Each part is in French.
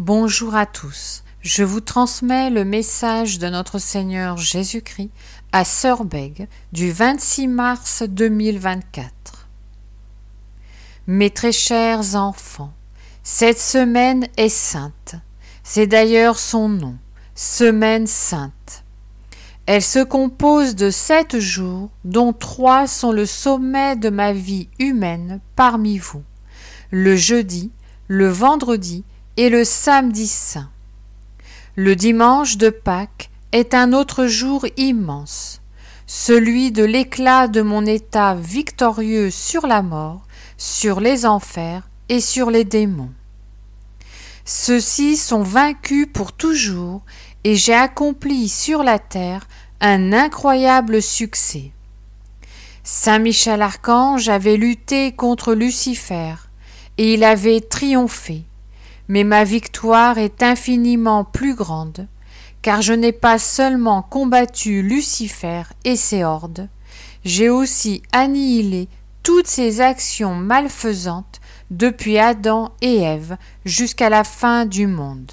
Bonjour à tous. Je vous transmets le message de notre Seigneur Jésus-Christ à Bègue du 26 mars 2024. Mes très chers enfants, cette semaine est sainte. C'est d'ailleurs son nom, Semaine sainte. Elle se compose de sept jours, dont trois sont le sommet de ma vie humaine parmi vous. Le jeudi, le vendredi, et le samedi saint. Le dimanche de Pâques est un autre jour immense, celui de l'éclat de mon état victorieux sur la mort, sur les enfers et sur les démons. Ceux-ci sont vaincus pour toujours, et j'ai accompli sur la terre un incroyable succès. Saint Michel Archange avait lutté contre Lucifer, et il avait triomphé mais ma victoire est infiniment plus grande, car je n'ai pas seulement combattu Lucifer et ses hordes, j'ai aussi annihilé toutes ses actions malfaisantes depuis Adam et Ève jusqu'à la fin du monde.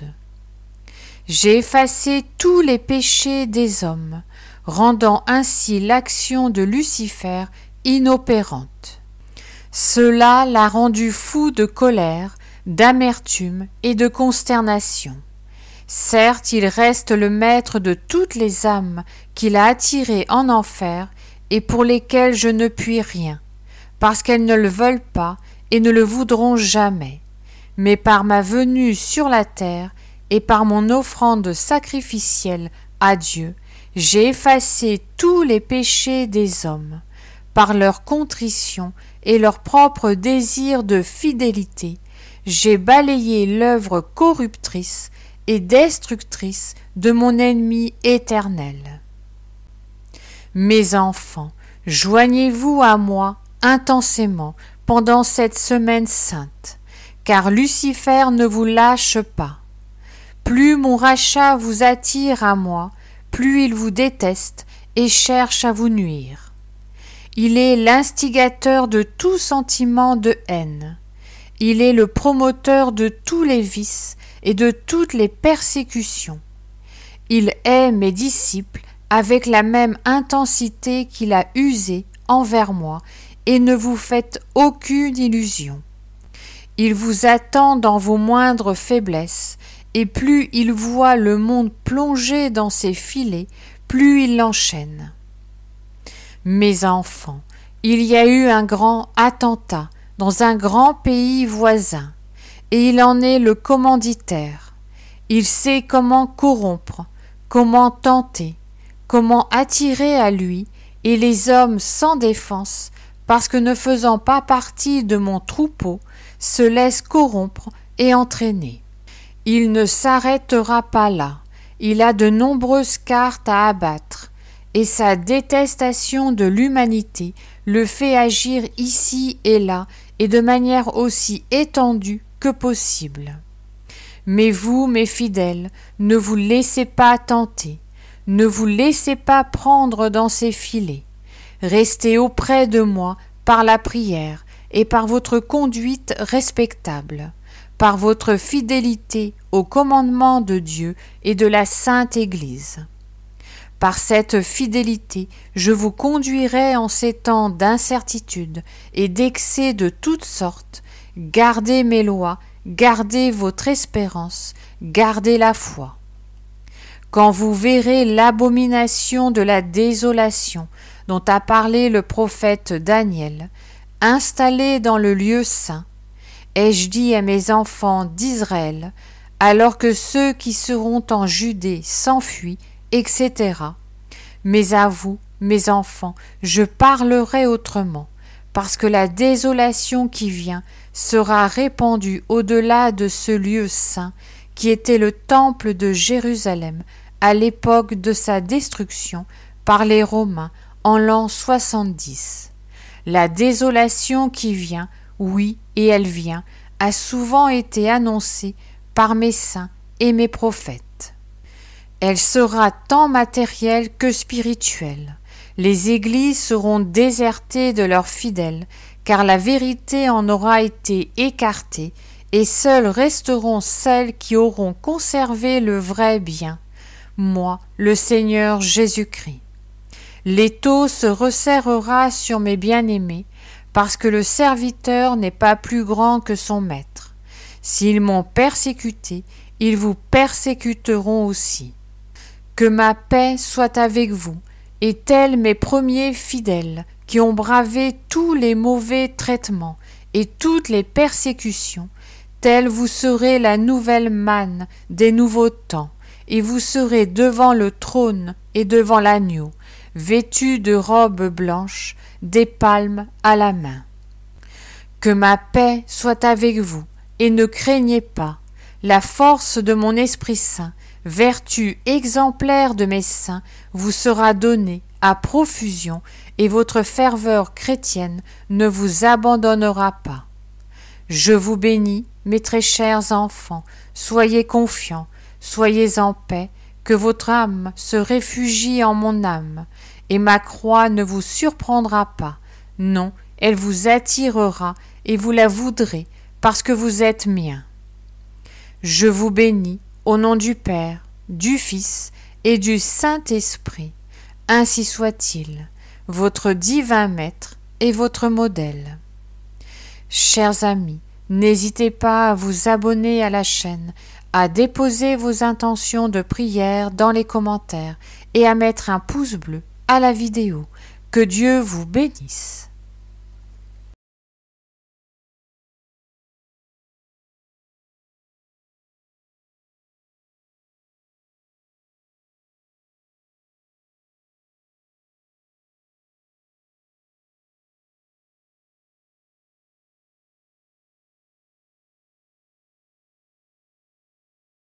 J'ai effacé tous les péchés des hommes, rendant ainsi l'action de Lucifer inopérante. Cela l'a rendu fou de colère d'amertume et de consternation. Certes, il reste le maître de toutes les âmes qu'il a attirées en enfer et pour lesquelles je ne puis rien, parce qu'elles ne le veulent pas et ne le voudront jamais. Mais par ma venue sur la terre et par mon offrande sacrificielle à Dieu, j'ai effacé tous les péchés des hommes. Par leur contrition et leur propre désir de fidélité, j'ai balayé l'œuvre corruptrice et destructrice de mon ennemi éternel. Mes enfants, joignez-vous à moi intensément pendant cette semaine sainte, car Lucifer ne vous lâche pas. Plus mon rachat vous attire à moi, plus il vous déteste et cherche à vous nuire. Il est l'instigateur de tout sentiment de haine. Il est le promoteur de tous les vices et de toutes les persécutions. Il est mes disciples avec la même intensité qu'il a usé envers moi, et ne vous faites aucune illusion. Il vous attend dans vos moindres faiblesses, et plus il voit le monde plongé dans ses filets, plus il l'enchaîne. Mes enfants, il y a eu un grand attentat dans un grand pays voisin, et il en est le commanditaire. Il sait comment corrompre, comment tenter, comment attirer à lui, et les hommes sans défense, parce que ne faisant pas partie de mon troupeau, se laissent corrompre et entraîner. Il ne s'arrêtera pas là. Il a de nombreuses cartes à abattre, et sa détestation de l'humanité le fait agir ici et là et de manière aussi étendue que possible. Mais vous, mes fidèles, ne vous laissez pas tenter, ne vous laissez pas prendre dans ces filets. Restez auprès de moi par la prière et par votre conduite respectable, par votre fidélité au commandement de Dieu et de la Sainte Église. Par cette fidélité, je vous conduirai en ces temps d'incertitude et d'excès de toutes sortes. Gardez mes lois, gardez votre espérance, gardez la foi. Quand vous verrez l'abomination de la désolation dont a parlé le prophète Daniel, installée dans le lieu saint, ai-je dit à mes enfants d'Israël, alors que ceux qui seront en Judée s'enfuient etc. Mais à vous, mes enfants, je parlerai autrement, parce que la désolation qui vient sera répandue au-delà de ce lieu saint qui était le temple de Jérusalem à l'époque de sa destruction par les Romains en l'an 70. La désolation qui vient, oui, et elle vient, a souvent été annoncée par mes saints et mes prophètes. Elle sera tant matérielle que spirituelle. Les églises seront désertées de leurs fidèles, car la vérité en aura été écartée, et seules resteront celles qui auront conservé le vrai bien, moi, le Seigneur Jésus-Christ. L'étau se resserrera sur mes bien-aimés, parce que le serviteur n'est pas plus grand que son maître. S'ils m'ont persécuté, ils vous persécuteront aussi. Que ma paix soit avec vous, et tels mes premiers fidèles, qui ont bravé tous les mauvais traitements et toutes les persécutions, tels vous serez la nouvelle manne des nouveaux temps, et vous serez devant le trône et devant l'agneau, vêtus de robes blanches, des palmes à la main. Que ma paix soit avec vous, et ne craignez pas. La force de mon Esprit Saint vertu exemplaire de mes saints vous sera donnée à profusion, et votre ferveur chrétienne ne vous abandonnera pas. Je vous bénis, mes très chers enfants, soyez confiants, soyez en paix, que votre âme se réfugie en mon âme, et ma croix ne vous surprendra pas, non, elle vous attirera, et vous la voudrez, parce que vous êtes mien. Je vous bénis, au nom du Père, du Fils et du Saint-Esprit, ainsi soit-il, votre divin Maître et votre modèle. Chers amis, n'hésitez pas à vous abonner à la chaîne, à déposer vos intentions de prière dans les commentaires et à mettre un pouce bleu à la vidéo. Que Dieu vous bénisse.